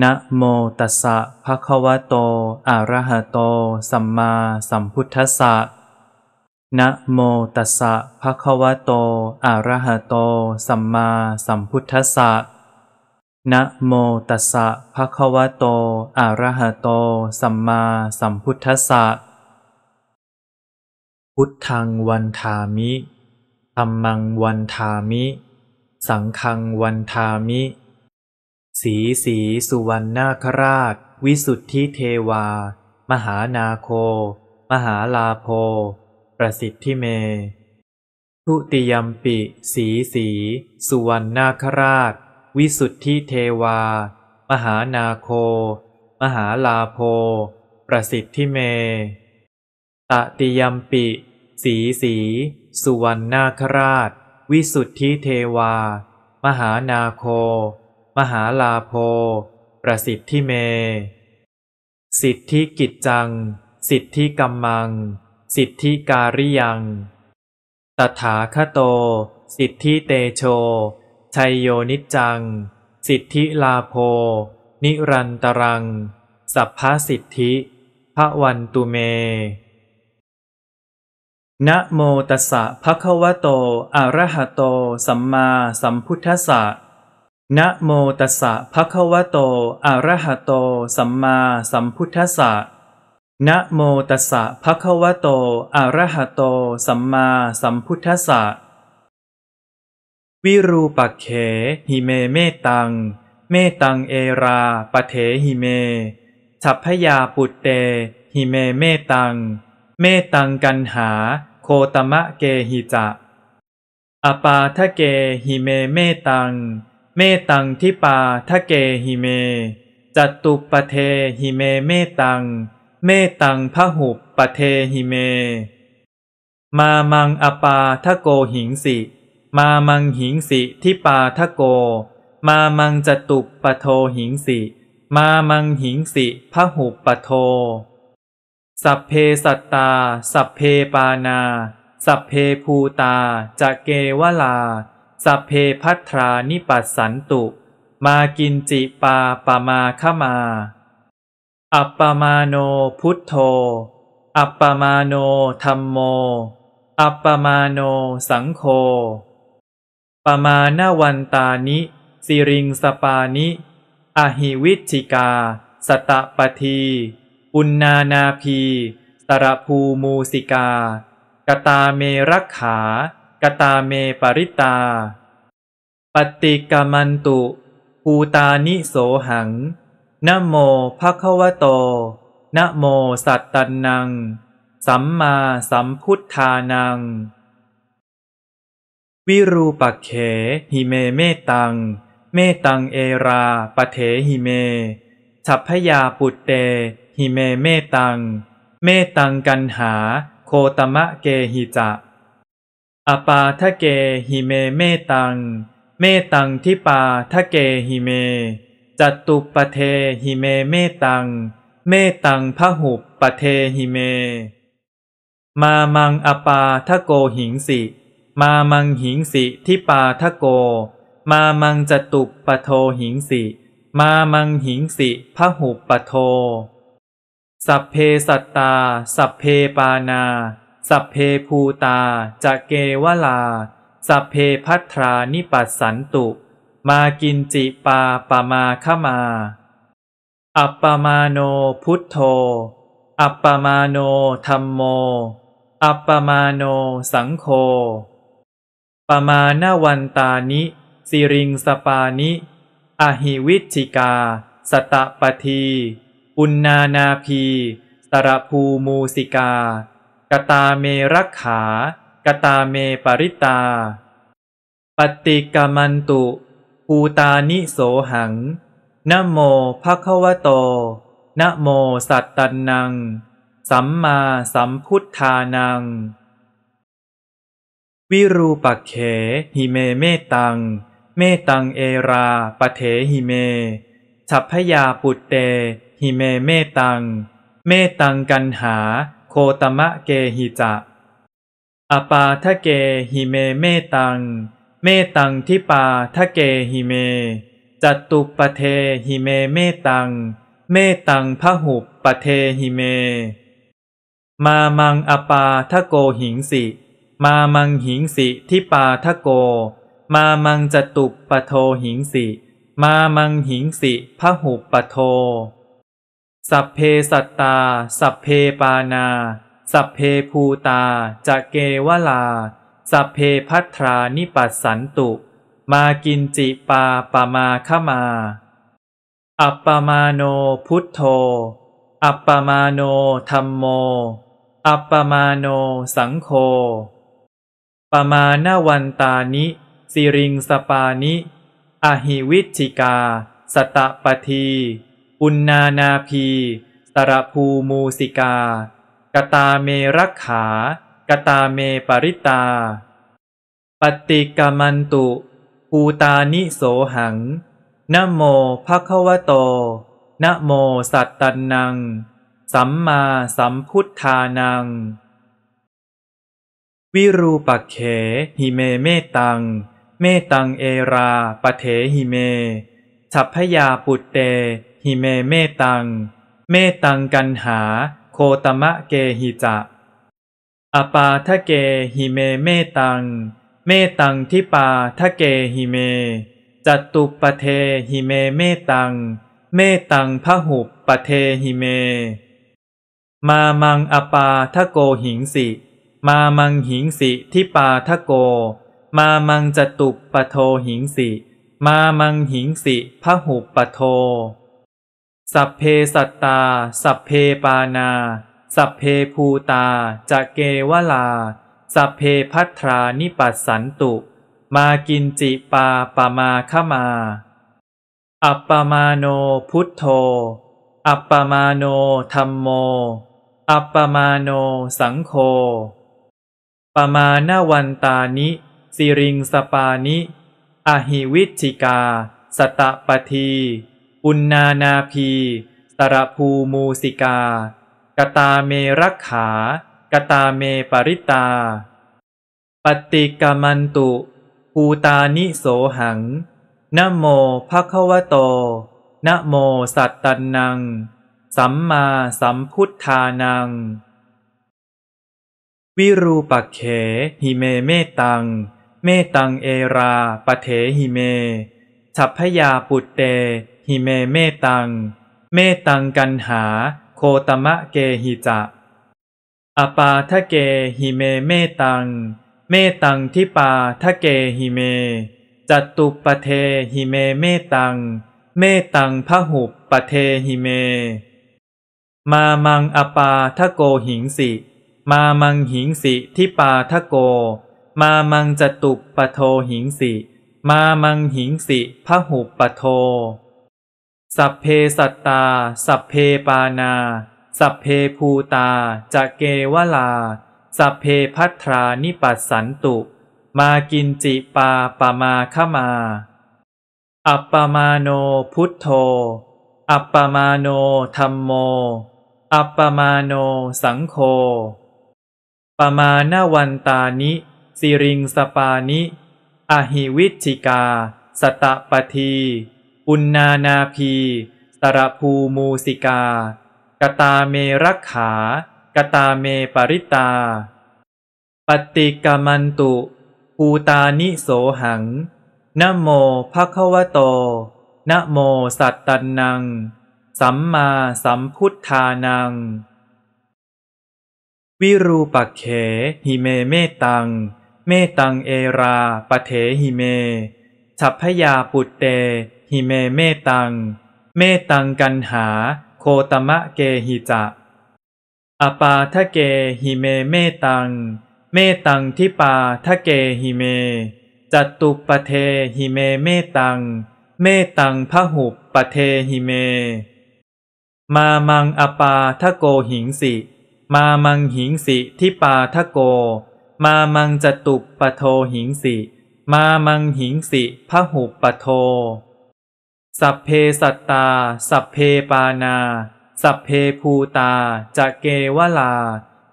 นะโมตัสสะภะคะวะโต อะระหะโต สัมมาสัมพุทธัสสะ นะโมตัสสะภะคะวะโต อะระหะโต สัมมาสัมพุทธัสสะ นะโมตัสสะภะคะวะโต อะระหะโต สัมมาสัมพุทธัสสะ พุทธังวันทามิ ธัมมังวันทามิ สังฆังวันทามิสีสีสุวรรณนาคราช วิสุทธิเทวา มหานาโค มหาลาโพประสิทธิเมทุติยมปิ สีสี สุวรรณนาคราช วิสุทธิเทวา มหานาโค มหาลาโพประสิทธิเม ตติยมปิ สีสี สุวรรณนาคราช วิสุทธิเทวา มหานาโคมหาลาโพ ประสิทธิเม สิทธิกิจจัง สิทธิกรรมัง สิทธิการิยัง ตถาคโต สิทธิเตโช ชัยโยนิจัง สิทธิลาโพ นิรันตรัง สัพพสิทธิ พระวันตุเม นะโมตัสสะภะคะวะโต อะระหะโต สัมมาสัมพุทธัสสะนะโมตัสสะภะคะวะโตอะระหะโต สัมมาสัมพุทธัสสะนะโมตัสสะภะคะวะโตอะระหะโต สัมมาสัมพุทธัสสะวิรูปักเข หิเมเมตัง เมตังเอราปะเถหิเมฉัพพยาปุตเต หิเมเมตัง เมตังกันหา โคตมะเกหิจะอปาทะเกหิเมเมตังเมตังทิปาทะเกหิเมจัตุปเทหิเม เมตัง เมตังพหุปปเทหิเม มามังอปาทะโกหิงสิ มามังหิงสิทิปาทะโก มามังจตุปโทหิงสิ มามังหิงสิพหุปปโท สัพเพสัตตา สัพเพปานา สัพเพภูตา จะเกวลาสัพเพพัทรานิปัสสันตุ มากินจิปาปามาขมา อัปปมาโนพุทโธอัปปมาโนธรรมโม อัปปมาโนสังโฆปมาณวันตานิ สิริงสปานิ อหิวิชิกา สตะปทีอุณนานาพีตระภูมูสิกา กตาเมรักขากตาเมปริตาปฏิกามันตุภูตานิโสหัง นโมภะคะวะโตนโมสัตตันัง สัมมาสัมพุทธานัง วิรูปเขหิเมเมตัง เมตังเอราปเถหิเมฉัพพยาปุตเต หิเมเมตัง เมตังกันหา โคตมะเกหิจะอปาทะเกหิเมเมตัง เมตังทิปาทะเกหิเมจตุปเทหิเมเมตัง เมตังพหุปเทหิเม มามังอปาทะโกหิงสิ มามังหิงสิทิปาทะโก มามังจตุปโทหิงสิ มามังหิงสิพหุปโทสัพเพสัตตา สัพเพปานาสัพเพภูตาจะเกวลาสัพเพพัทรานิปัสสันตุมากินจิปาปมาขมา อัปปมาโนพุทโธอัปปมาโนธรรมโม อัปปมาโนสังโฆปมาณวันตานิสิริงสปานิ อหิวิชิกา สตะปทีอุณนานาพีสระภูมูสิกากตาเมรักขา กตาเมปริตาปฏิกมันตุ ภูตานิโสหังนโมภะคะวะโตนโมสัตตันนัง สัมมาสัมพุทธานัง วิรูปักเข หิเมเมตัง เมตังเอราปเถหิเมฉัพพยาปุตเต หิเมเมตัง เมตังกันหาโคตมะเกหิจะ อปาทะเกหิเมเมตัง เมตังทิปาทะเกหิเมจตุปเทหิเมเมตัง เมตังพหุปปเทหิเม มามังอปาทะโกหิงสิ มามังหิงสิทิปาทะโก มามังจตุปปโทหิงสิ มามังหิงสิพหุปปโทสัพเพสัตตาสัพเพปานา สัพเพภูตาจะเกวลาสัพเพพัทรานิปัสสันตุมากินจิปาปามาขมา อัปปมาโนพุทโธอัปปมาโนธรรมโม อัปปมาโนสังโฆปมาณวันตานิสิริงสปานิ อหิวิชิกา สตปทีปุณนานาพี สระภูมูสิกา กตาเมรักขา กตาเมปริตาปฏิกามันตุ ภูตานิโสหังนโมภะคะวะโตนโมสัตตันนัง สัมมาสัมพุทธานัง วิรูปักเข หิเมเมตัง เมตังเอราปะเถหิเมฉัพพยาปุตเตหิเมเมตัง เมตังกันหา โคตมะเกหิจะ อปาทะเกหิเมเมตัง เมตังทิปาทะเกหิเมจัตุปเทหิเมเมตัง เมตังพหุปเทหิเม มามังอปาทะโกหิงสิ มามังหิงสิทิปาทะโก มามังจตุปโทหิงสิ มามังหิงสิพหุปโทสัพเพสัตตาสัพเพปานาสัพเพภูตาจะเกวลา สัพเพพัทรานิปัสสันตุมากินจิปาปมาขมา อัปปมาโนพุทโธอัปปมาโนธรรมโม อัปปมาโนสังโฆปมาณวันตานิสิริงสปานิ อหิวิชิกา สตปทีปุณนานาพี สระภูมูสิกา กตาเมรักขา กตาเมปริตาปฏิกมันตุ ภูตานิโสหังนโมภควโตนโมสัตตนัง สัมมาสัมพุทธานัง วิรูปเข หิเมเมตัง เมตังเอราปเถหิเมฉัพพยาปุตเตหิเมเมตัง เมตังกันหา โคตมะเกหิจะ อปาทะเกหิเมเมตัง เมตังทิปาทะเกหิเมจตุปเทหิเมเมตัง เมตังพหุปเทหิเม มามังอปาทะโกหิงสิ มามังหิงสิทิปาทะโก มามังจตุปปโทหิงสิ มามังหิงสิพหุปปโทสัพเพสัตตา สัพเพปานา สัพเพภูตาจะเกวลาสัพเพพัทรานิปัสสันตุมากินจิปาปมาขมา อัปปมาโนพุทโธอัปปมาโนธรรมโม อัปปมาโนสังโฆปมาณวันตานิสิริงสปานิ อหิวิชิกา สตะปทีปุณนานาพี สระภูมูสิกา กตาเมรักขา กตาเมปริตาปฏิกมันตุ ภูตานิโสหังนโมภะควโตนโมสัตตันนัง สัมมาสัมพุทธานัง วิรูปักเข หิเมเมตัง เมตังเอราปะเถหิเมฉัพพยาปุตเตหิเม เมตัง เมตังกันหา โคตมะเกหิจะ อปาทะเกหิเม เมตัง เมตังทิปาทะเกหิเมจตุปเทหิเม เมตัง เมตังพหุปปเทหิเม มามังอปาทะโกหิงสิ มามังหิงสิทิปาทะโก มามังจตุปปโทหิงสิ มามังหิงสิพหุปปโทสัพเพสัตตาสัพเพปานา สัพเพภูตาจะเกวลา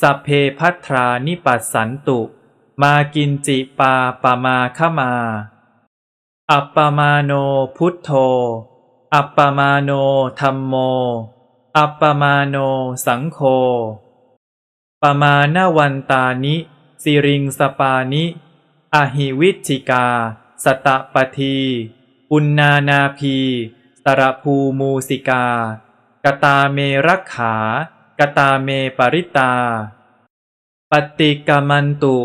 สัพเพพัทรานิปัสสันตุมากินจิปาปมาขมา อัปปมาโนพุทโธอัปปมาโนธรรมโม อัปปมาโนสังโฆปมาณวันตานิสิริงสปานิ อหิวิชิกา สตปทีปุณนานาพี สระภูมูสิกา กตาเมรักขา กตาเมปริตาปฏิกามันตุ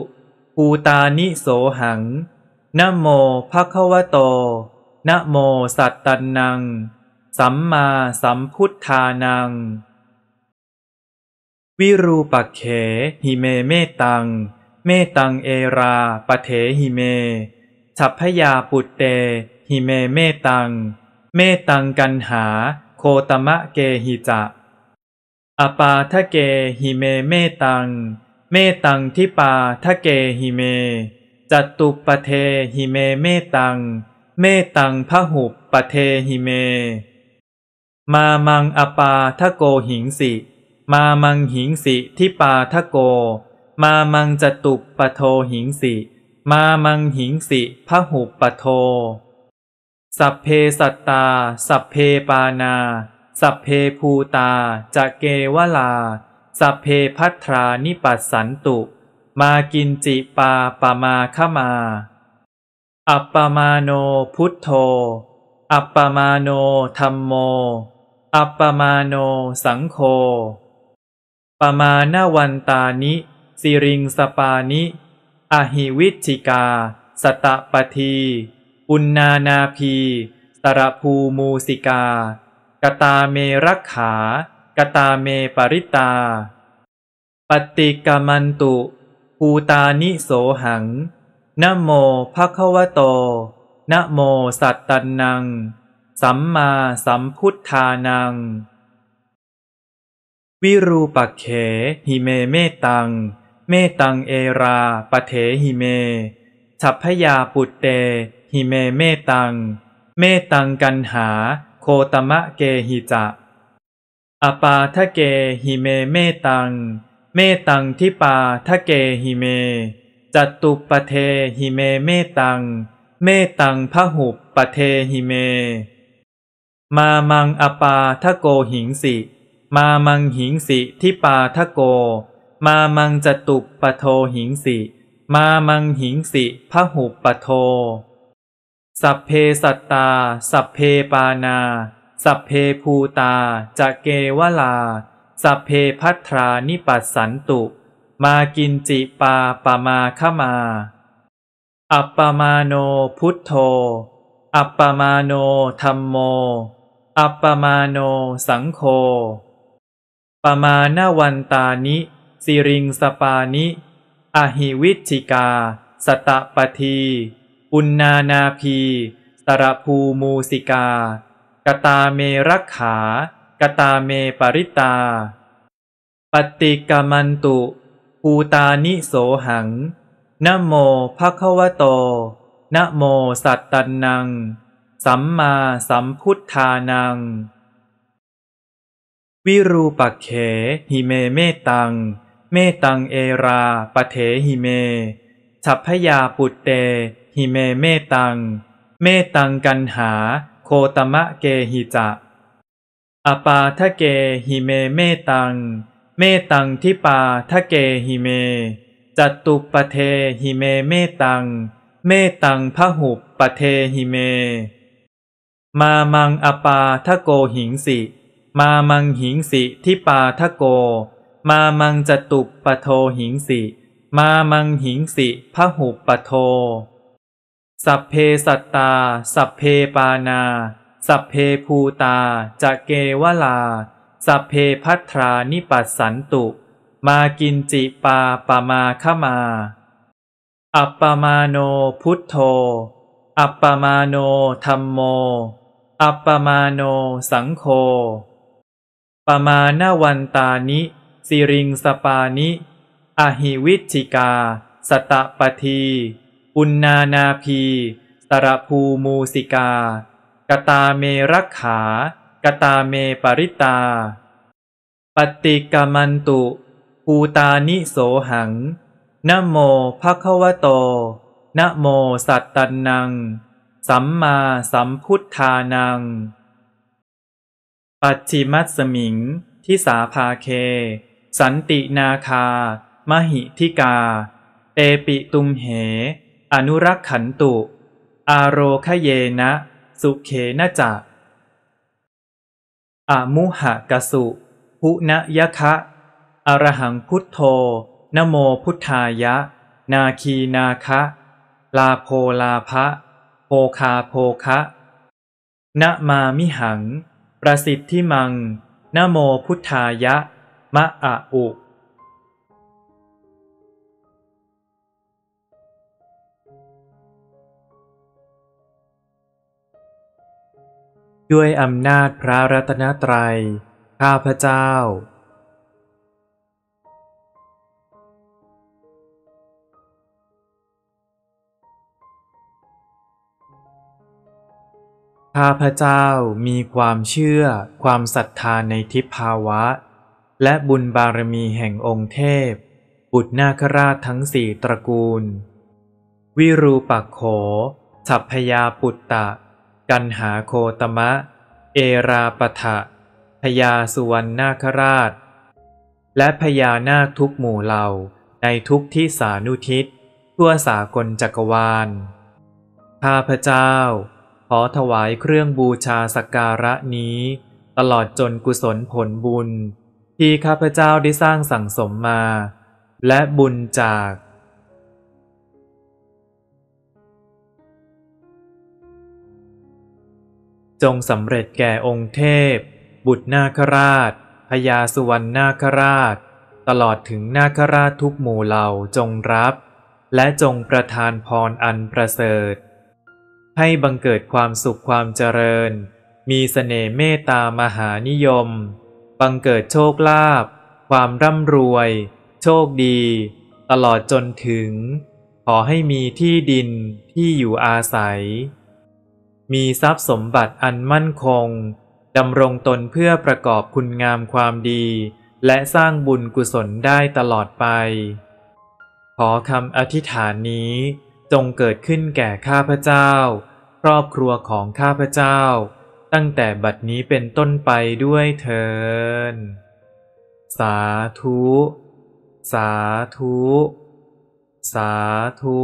ภูตานิโสหังนโมภะคะวะโตนโมสัตตันนัง สัมมาสัมพุทธานัง วิรูปักเข หิเมเมตัง เมตังเอราปะเถหิเมฉัพพยาปุตเตหิเมเมตัง เมตังกันหา โคตมะเกหิจะ อปาทะเกหิเมเมตัง เมตังทิปาทะเกหิเมจัตุปเทหิเมเมตัง เมตังพหุปเทหิเม มามังอปาทะโกหิงสิ มามังหิงสิทิปาทะโก มามังจตุปโทหิงสิ มามังหิงสิพหุปโทสัพเพสัตตาสัพเพปานาสัพเพภูตาจะเกวลา สัพเพพัทรานิปัสสันตุมากินจิปาปมาขมา อัปปมาโนพุทโธอัปปมาโนธรรมโม อัปปมาโนสังโฆปมาณวันตานิสิริงสปานิ อหิวิชิกา สตปทีปุณนานาพี สระภูมูสิกา กตาเมรักขา กตาเมปริตาปฏิกมันตุ ภูตานิโสหังนโมภควโตนโมสัตตนัง สัมมาสัมพุทธานัง วิรูปเข หิเมเมตัง เมตังเอราปเถหิเมฉัพพยาปุตเตหิเมเมตัง เมตังกันหา โคตมะเกหิจะ อปาทะเกหิเมเมตัง เมตังทิปาทะเกหิเมจตุปเทหิเมเมตัง เมตังพหุปเทหิเม มามังอปาทะโกหิงสิ มามังหิงสิทิปาทะโก มามังจตุปปโทหิงสิ มามังหิงสิพหุปปโทสัพเพสัตตา สัพเพปานา สัพเพภูตาจะเกวลาสัพเพพัทรานิปัสสันตุมากินจิปาปมาขมา อัปปมาโนพุทโธอัปปมาโนธรรมโม อัปปมาโนสังโฆปมาณวันตานิ สิริงสปานิ อหิวิชิกา สตะปทีปุณนานาพี สระภูมูสิกา กตาเมรักขา กตาเมปริตาปฏิกมันตุ ภูตานิโสหังนโมภะควโตนโมสัตตันนัง สัมมาสัมพุทธานัง วิรูปักเข หิเมเมตัง เมตังเอราปะเถหิเมฉัพพยาปุตเตหิเม เมตัง เมตังกันหา โคตมะเกหิจะ อปาทะเกหิเม เมตัง เมตังทิปาทะเกหิเมจตุปเทหิเม เมตัง เมตังพหุปปเทหิเม มามังอปาทะโกหิงสิ มามังหิงสิทิปาทะโก มามังจตุปปโทหิงสิ มามังหิงสิพหุปปโทสัพเพสัตตาสัพเพปานา สัพเพภูตา จะเกวลาสัพเพพัทรานิปัสสันตุมากินจิปาปมาขมา อัปปมาโนพุทโธอัปปมาโนธรรมโม อัปปมาโนสังโฆปมาณวันตานิสิริงสปานิ อหิวิชิกา สตปทีปุณนานาพี สระภูมูสิกา กตาเมรักขา กตาเมปริตาปฏิกามันตุ ภูตานิโสหังนโมภะคะวะโตนโมสัตตันัง สัมมาสัมพุทธานัง ปัจฉิมัสมิงทิสาภาเค สันตินาคา มหิทิกา เตปิตุมเหอนุรักษ์ขันตุ อาโรคเยนะสุเขนะจะออมุหะกสุภุณยะคะอรหังพุทโธ นโมพุทธายะ นาคีนาคะ ลาโพลาภะโพคาโพคะนะมามิหัง ประสิทธิมัง นโมพุทธายะ มะอะอุด้วยอำนาจพระรัตนตรัยข้าพเจ้า ข้าพเจ้ามีความเชื่อความศรัทธาในทิพภาวะ และบุญบารมีแห่งองค์เทพบุตรนาคราชทั้งสี่ตระกูล วิรูปักโขสัพพยาปุตตะกันหาโคตมะ เอราปทะพญาสุวรรณนาคราช และพญานาคทุกหมู่เหล่าในทุกที่สานุทิศทั่วสากลจักรวาล ข้าพเจ้า ขอถวายเครื่องบูชาสักการะนี้ ตลอดจนกุศลผลบุญ ที่ข้าพเจ้าได้สร้างสั่งสมมา และบุญจากจงสำเร็จแก่องค์เทพ บุตรนาคราชพญาสุวรรณนาคราช ตลอดถึงนาคราชทุกหมู่เหล่าจงรับ และจงประทานพรอันประเสริฐ ให้บังเกิดความสุขความเจริญ มีสเสน่ห์เมตตามหานิยม บังเกิดโชคลาภความร่ำรวย โชคดี ตลอดจนถึง ขอให้มีที่ดินที่อยู่อาศัยมีทรัพย์สมบัติอันมั่นคงดำรงตนเพื่อประกอบคุณงามความดี และสร้างบุญกุศลได้ตลอดไป ขอคำอธิษฐานนี้ จงเกิดขึ้นแก่ข้าพเจ้าครอบครัวของข้าพเจ้า ตั้งแต่บัดนี้เป็นต้นไปด้วยเทินสาธุ สาธุ สาธุ